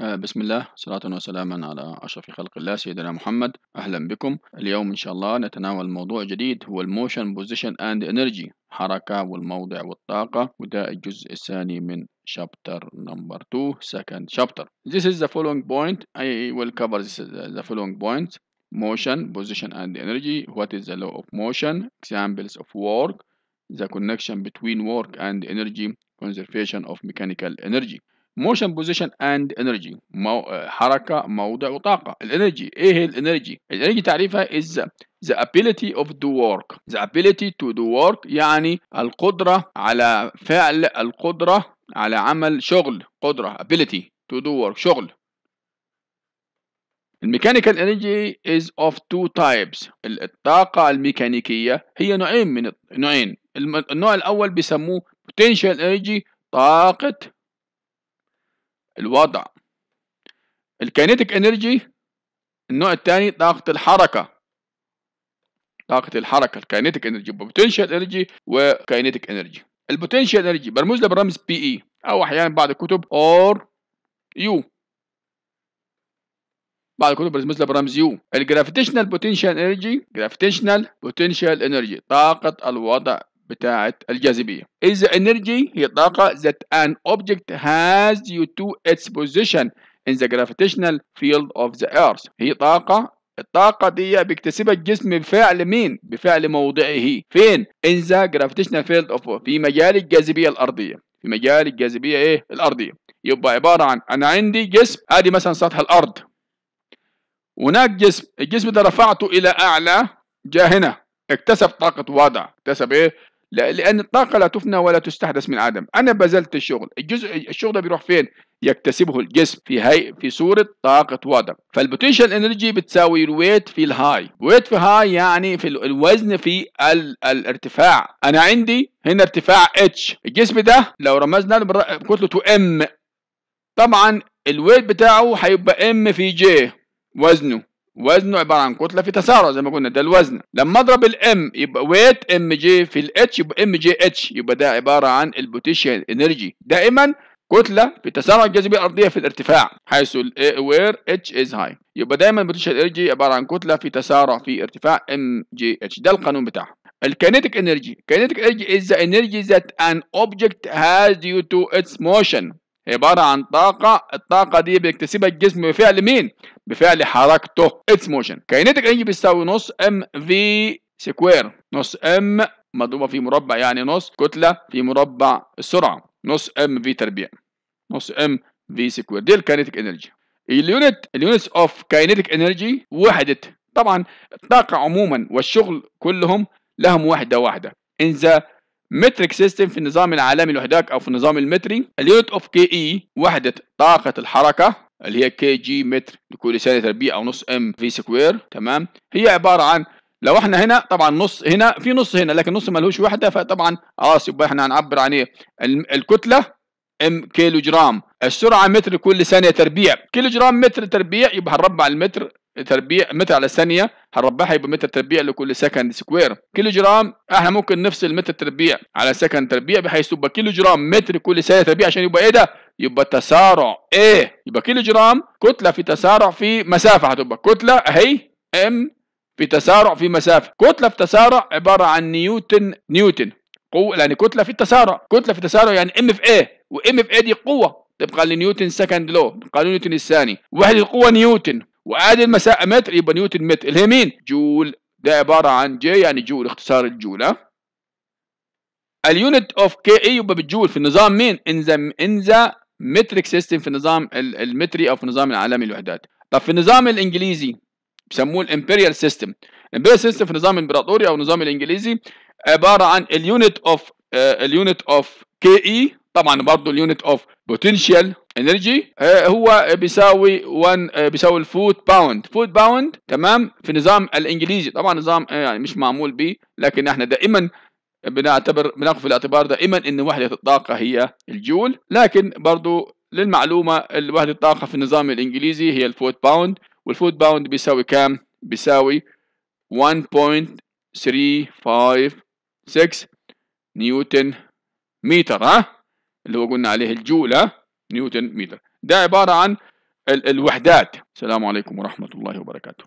بسم الله صلاة وسلاما على أشرف خلق الله سيدنا محمد أهلا بكم اليوم إن شاء الله نتناول موضوع جديد هو الموشن بوزيشن أند إنرجي حركة والموضع والطاقة وده الجزء الثاني من شابتر نمبر 2 second chapter This is the following point I will cover this, the following points motion position and energy what is the law of motion examples of work the connection between work and energy conservation of mechanical energy موشن بوزيشن اند انرجي حركه موضع وطاقه الانرجي ايه هي الانرجي الانرجي تعريفها از the ability of do work the ability to do work يعني القدره على فعل القدره على عمل شغل قدره ability to do work شغل الميكانيكال انرجي از اوف تو تايبس الطاقه الميكانيكيه هي نوعين من نوعين النوع الاول بيسموه potential energy طاقه الوضع الكينيتيك انرجي النوع الثاني طاقة الحركة طاقة الحركة الكينيتيك انرجي بوتنشال انرجي وكينيتيك انرجي البوتنشال انرجي برمز له برمز بي اي او احيانا بعض الكتب اور يو بعض الكتب برمز له برمز يو الجرافيتيشنال بوتنشال انرجي جرافيتيشنال بوتنشال انرجي طاقة الوضع بتاعة الجاذبية إذا energy هي طاقة that an object has due to its position in the gravitational field of the earth هي طاقة الطاقة دي بيكتسبها الجسم بفعل مين؟ بفعل موضعه فين؟ in the gravitational field of في مجال الجاذبية الأرضية في مجال الجاذبية إيه؟ الأرضية يبقى عبارة عن أنا عندي جسم أدي مثلا سطح الأرض هناك جسم الجسم ده رفعته إلى أعلى جاء هنا اكتسب طاقة وضع اكتسب ايه لأن الطاقة لا تفنى ولا تستحدث من عدم أنا بذلت الشغل الجزء الشغل ده بيروح فين يكتسبه الجسم في هي في صورة طاقة وادر فالبوتنشال انرجي بتساوي الويت في الهاي ويت في هاي يعني في الوزن في ال... الارتفاع أنا عندي هنا ارتفاع اتش الجسم ده لو رمزنا له كتلته ام طبعا الويت بتاعه هيبقى ام في جي وزنه وزنه عباره عن كتله في تسارع زي ما قلنا ده الوزن لما اضرب الام يبقى ويت ام جي في الاتش يبقى ام جي اتش يبقى ده عباره عن البوتنشال انرجي دائما كتله في تسارع الجاذبيه الارضيه في الارتفاع حيث وير اتش از هاي يبقى دايما البوتنشال انرجي عباره عن كتله في تسارع في ارتفاع ام جي اتش ده القانون بتاعها الكينيتيك انرجي كينيتيك انرجي از انرجي ذات ان an هاز has تو اتس موشن عبارة عن طاقة الطاقة دي بيكتسبها الجسم بفعل مين؟ بفعل حركته اتس موشن كينيتيك انرجي بتساوي نص ام في سكوير نص ام مضروبة في مربع يعني نص كتلة في مربع السرعة نص ام في تربيع نص ام في سكوير دي الكينيتيك انرجي اليونت اليونتس اوف كينيتيك انرجي وحدة طبعا الطاقة عموما والشغل كلهم لهم وحدة واحدة ان ذا متريك سيستم في النظام العالمي لوحدك او في النظام المتري اليونت اوف كي اي وحده طاقه الحركه اللي هي كي جي متر لكل ثانيه تربيع او نص ام في سكوير تمام هي عباره عن لو احنا هنا طبعا نص هنا في نص هنا لكن نص ملهوش وحده فطبعا خلاص يبقى احنا هنعبر عن ايه الكتله ام كيلو جرام السرعه متر كل ثانيه تربيع كيلو جرام متر تربيع يبقى هنربع المتر تربيع متر على الثانيه هنربعها يبقى متر تربيع لكل سكند سكوير كيلو جرام احنا ممكن نفصل متر تربيع على سكند تربيع بحيث تبقى كيلو جرام متر كل ثانيه تربيع عشان يبقى ايه ده يبقى تسارع ايه يبقى كيلو جرام كتله في تسارع في مسافه هتبقى كتله اهي ام في تسارع في مسافه كتله في تسارع عباره عن نيوتن نيوتن قوه يعني كتله في التسارع كتله في التسارع يعني ام في ايه وام في ايه دي قوه طبقا لنيوتن سكند لو قانون نيوتن الثاني وحدة القوة نيوتن وعادل المساحة متر يبقى نيوتن متر اللي هي مين؟ جول ده عبارة عن جي يعني جول اختصار الجول ها اليونت اوف كي اي يبقى بالجول في النظام مين؟ ان ذا ان ذا متريك سيستم في النظام المتري او في النظام العالمي للوحدات طب في النظام الانجليزي بسموه الامبريال سيستم الامبريال سيستم في النظام الامبراطوري او النظام الانجليزي عباره عن اليونت اوف اليونت اوف كي اي طبعا برضه اليونت اوف بوتنشال انرجي هو بيساوي 1 آه، بيساوي الفوت باوند فوت باوند تمام في النظام الانجليزي طبعا نظام آه، يعني مش معمول به لكن احنا دائما بنعتبر بناخذ في الاعتبار دائما ان وحده الطاقه هي الجول لكن برضه للمعلومه وحده الطاقه في النظام الانجليزي هي الفوت باوند والفوت باوند بيساوي كام بيساوي 1.356 نيوتن متر ها اللي هو قلنا عليه الجولة نيوتن متر ده عبارة عن الوحدات السلام عليكم ورحمة الله وبركاته